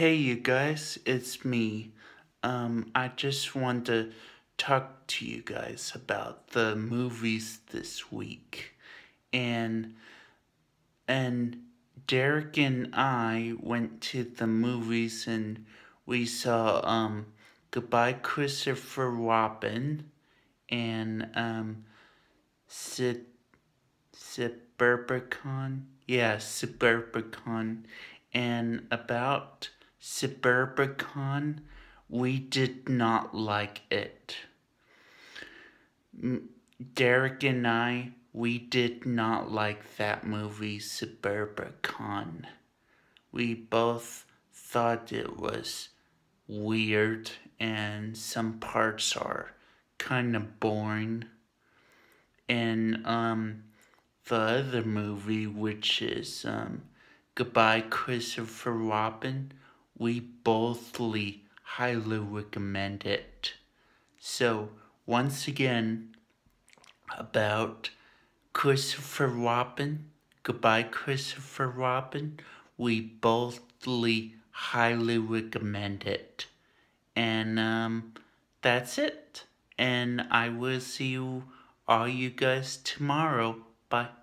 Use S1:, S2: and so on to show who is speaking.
S1: Hey, you guys, it's me. Um, I just want to talk to you guys about the movies this week. And, and Derek and I went to the movies and we saw, um, Goodbye Christopher Robin and, um, Sid, Suburbicon. Yeah, Suburbicon. And about Suburbicon, we did not like it. Derek and I, we did not like that movie Suburbicon. We both thought it was weird and some parts are kind of boring. And um, the other movie, which is um, Goodbye Christopher Robin, we bothly highly recommend it. So, once again, about Christopher Robin. Goodbye, Christopher Robin. We bothly highly recommend it. And um, that's it. And I will see you, all you guys, tomorrow. Bye.